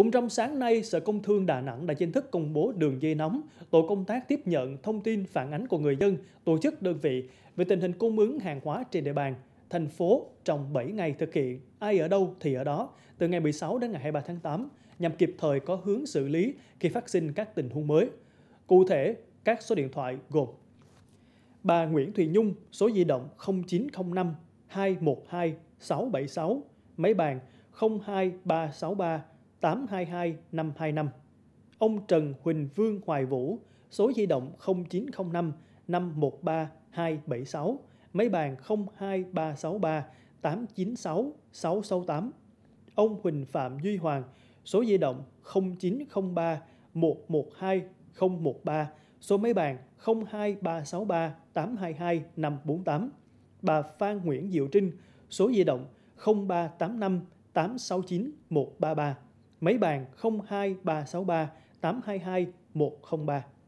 Cũng trong sáng nay, Sở Công Thương Đà Nẵng đã chính thức công bố đường dây nóng, tổ công tác tiếp nhận thông tin phản ánh của người dân, tổ chức đơn vị về tình hình cung ứng hàng hóa trên địa bàn thành phố trong 7 ngày thực hiện ai ở đâu thì ở đó từ ngày 16 đến ngày 23 tháng 8 nhằm kịp thời có hướng xử lý khi phát sinh các tình huống mới. Cụ thể, các số điện thoại gồm Bà Nguyễn Thùy Nhung, số di động 0905 212 676, máy bàn 02363 822 525. Ông Trần Huỳnh Vương Hoài Vũ, số di động 0905 513 276, máy bàn 02363 896 668. Ông Huỳnh Phạm Duy Hoàng, số di động 0903 112 013, số máy bàn 02363 822 548. Bà Phan Nguyễn Diệu Trinh, số di động 0385 869 133 máy bàn 02363 822 103.